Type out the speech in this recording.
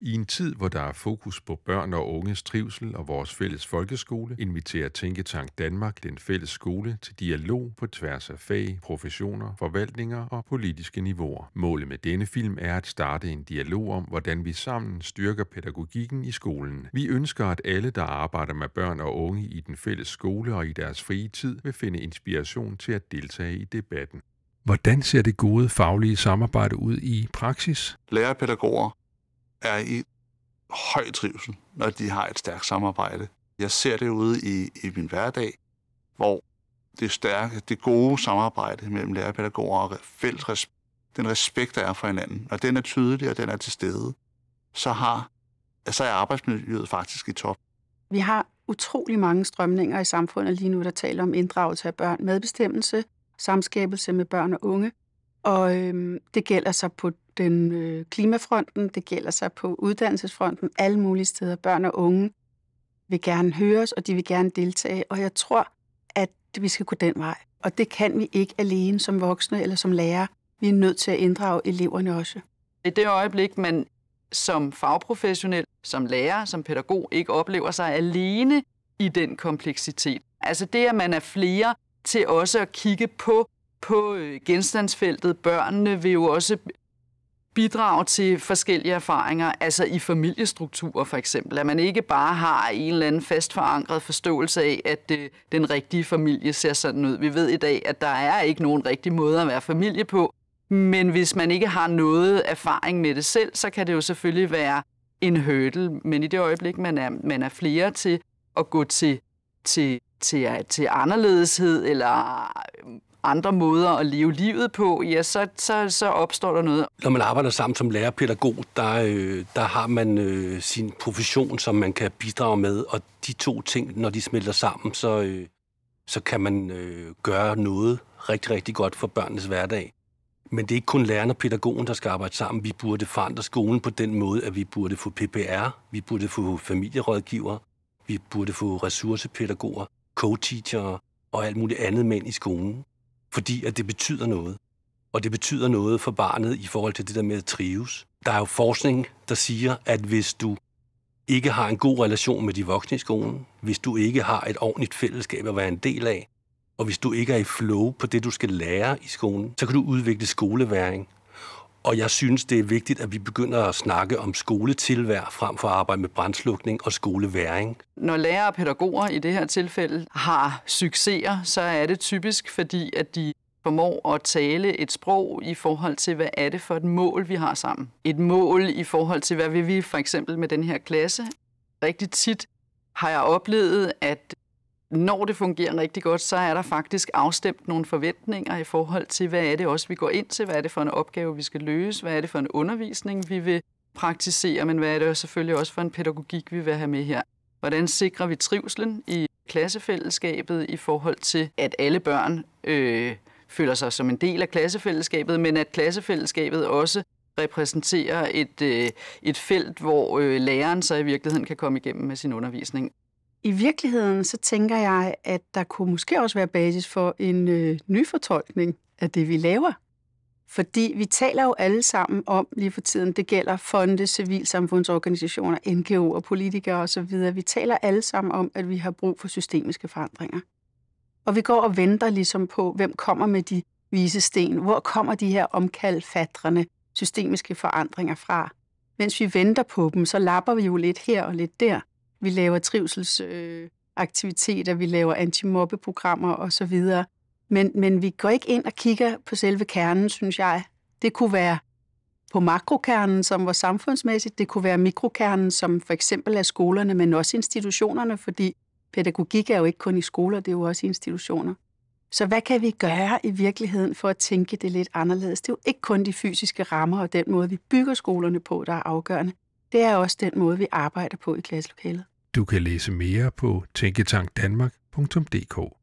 I en tid, hvor der er fokus på børn og unges trivsel og vores fælles folkeskole, inviterer Tænketank Danmark den fælles skole til dialog på tværs af fag, professioner, forvaltninger og politiske niveauer. Målet med denne film er at starte en dialog om, hvordan vi sammen styrker pædagogikken i skolen. Vi ønsker, at alle, der arbejder med børn og unge i den fælles skole og i deres frie tid, vil finde inspiration til at deltage i debatten. Hvordan ser det gode faglige samarbejde ud i praksis? Lærerpædagoger er i høj trivsel, når de har et stærkt samarbejde. Jeg ser det ude i, i min hverdag, hvor det stærke, det gode samarbejde mellem lærerpædagoger og fælles respekt, den respekt, der er for hinanden, og den er tydelig, og den er til stede, så, har, så er arbejdsmiljøet faktisk i top. Vi har utrolig mange strømninger i samfundet lige nu, der taler om inddragelse af børn, medbestemmelse, samskabelse med børn og unge, og øhm, det gælder så på den øh, klimafronten, det gælder sig på uddannelsesfronten, alle mulige steder. Børn og unge vil gerne høres, og de vil gerne deltage. Og jeg tror, at vi skal gå den vej. Og det kan vi ikke alene som voksne eller som lærer. Vi er nødt til at inddrage eleverne også. I det øjeblik, man som fagprofessionel, som lærer, som pædagog ikke oplever sig alene i den kompleksitet. Altså det, at man er flere til også at kigge på på øh, genstandsfeltet. Børnene vil jo også bidrage til forskellige erfaringer, altså i familiestrukturer for eksempel, at man ikke bare har en eller anden fast forankret forståelse af, at det, øh, den rigtige familie ser sådan ud. Vi ved i dag, at der er ikke nogen rigtig måde at være familie på, men hvis man ikke har noget erfaring med det selv, så kan det jo selvfølgelig være en hurdle, men i det øjeblik, man er, man er flere til at gå til, til, til, til anderledeshed eller andre måder at leve livet på, ja, så, så, så opstår der noget. Når man arbejder sammen som lærerpædagog, der, øh, der har man øh, sin profession, som man kan bidrage med, og de to ting, når de smelter sammen, så, øh, så kan man øh, gøre noget rigtig, rigtig godt for børnenes hverdag. Men det er ikke kun lærerne og pædagogen, der skal arbejde sammen. Vi burde forandre skolen på den måde, at vi burde få PPR, vi burde få familierådgiver, vi burde få ressourcepædagoger, co-teachere og alt muligt andet mænd i skolen fordi at det betyder noget. Og det betyder noget for barnet i forhold til det der med at trives. Der er jo forskning, der siger, at hvis du ikke har en god relation med de voksne i skolen, hvis du ikke har et ordentligt fællesskab at være en del af, og hvis du ikke er i flow på det, du skal lære i skolen, så kan du udvikle skoleværing og jeg synes, det er vigtigt, at vi begynder at snakke om skoletilvær frem for at arbejde med brændslukning og skoleværing. Når lærere og pædagoger i det her tilfælde har succeser, så er det typisk fordi, at de formår at tale et sprog i forhold til, hvad er det for et mål, vi har sammen. Et mål i forhold til, hvad vil vi for eksempel med den her klasse. Rigtig tit har jeg oplevet, at når det fungerer rigtig godt, så er der faktisk afstemt nogle forventninger i forhold til, hvad er det også, vi går ind til, hvad er det for en opgave, vi skal løse, hvad er det for en undervisning, vi vil praktisere, men hvad er det selvfølgelig også for en pædagogik, vi vil have med her. Hvordan sikrer vi trivslen i klassefællesskabet i forhold til, at alle børn øh, føler sig som en del af klassefællesskabet, men at klassefællesskabet også repræsenterer et, øh, et felt, hvor øh, læreren så i virkeligheden kan komme igennem med sin undervisning. I virkeligheden så tænker jeg, at der kunne måske også være basis for en øh, ny fortolkning af det, vi laver. Fordi vi taler jo alle sammen om lige for tiden, det gælder fonde, civilsamfundsorganisationer, NGO'er, politikere osv., vi taler alle sammen om, at vi har brug for systemiske forandringer. Og vi går og venter ligesom på, hvem kommer med de vise sten, hvor kommer de her omkaldfatrende systemiske forandringer fra. Mens vi venter på dem, så lapper vi jo lidt her og lidt der. Vi laver trivselsaktiviteter, øh, vi laver antimobbeprogrammer osv. Men, men vi går ikke ind og kigger på selve kernen, synes jeg. Det kunne være på makrokernen, som var samfundsmæssigt. Det kunne være mikrokernen, som for eksempel er skolerne, men også institutionerne, fordi pædagogik er jo ikke kun i skoler, det er jo også i institutioner. Så hvad kan vi gøre i virkeligheden for at tænke det lidt anderledes? Det er jo ikke kun de fysiske rammer og den måde, vi bygger skolerne på, der er afgørende. Det er også den måde, vi arbejder på i klasselokalet. Du kan læse mere på tænketankdanmark.dk.